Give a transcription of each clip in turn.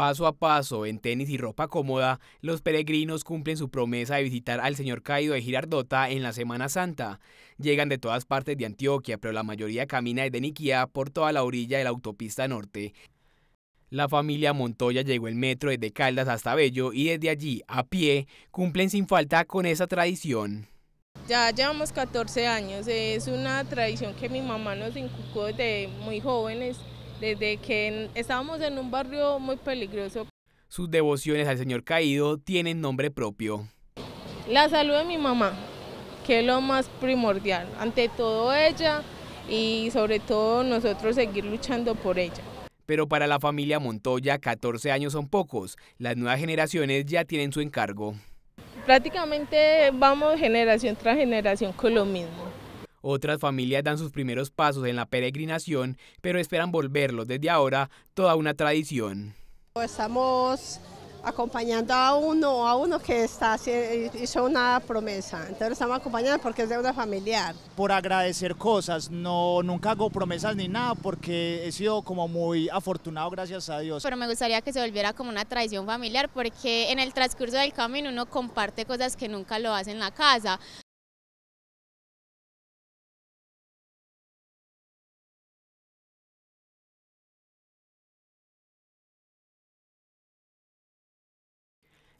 Paso a paso, en tenis y ropa cómoda, los peregrinos cumplen su promesa de visitar al Señor Caído de Girardota en la Semana Santa. Llegan de todas partes de Antioquia, pero la mayoría camina desde Niquía por toda la orilla de la autopista norte. La familia Montoya llegó en metro desde Caldas hasta Bello y desde allí, a pie, cumplen sin falta con esa tradición. Ya llevamos 14 años, es una tradición que mi mamá nos inculcó desde muy jóvenes desde que estábamos en un barrio muy peligroso. Sus devociones al Señor Caído tienen nombre propio. La salud de mi mamá, que es lo más primordial, ante todo ella y sobre todo nosotros seguir luchando por ella. Pero para la familia Montoya 14 años son pocos, las nuevas generaciones ya tienen su encargo. Prácticamente vamos generación tras generación con lo mismo. Otras familias dan sus primeros pasos en la peregrinación, pero esperan volverlo desde ahora toda una tradición. Estamos acompañando a uno a uno que está hizo una promesa. Entonces estamos acompañando porque es deuda familiar. Por agradecer cosas, no nunca hago promesas ni nada porque he sido como muy afortunado gracias a Dios. Pero me gustaría que se volviera como una tradición familiar porque en el transcurso del camino uno comparte cosas que nunca lo hace en la casa.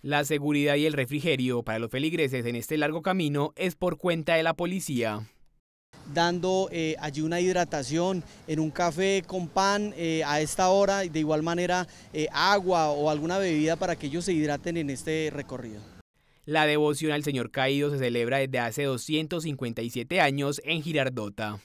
La seguridad y el refrigerio para los feligreses en este largo camino es por cuenta de la policía dando eh, allí una hidratación en un café con pan eh, a esta hora, y de igual manera eh, agua o alguna bebida para que ellos se hidraten en este recorrido. La devoción al Señor Caído se celebra desde hace 257 años en Girardota.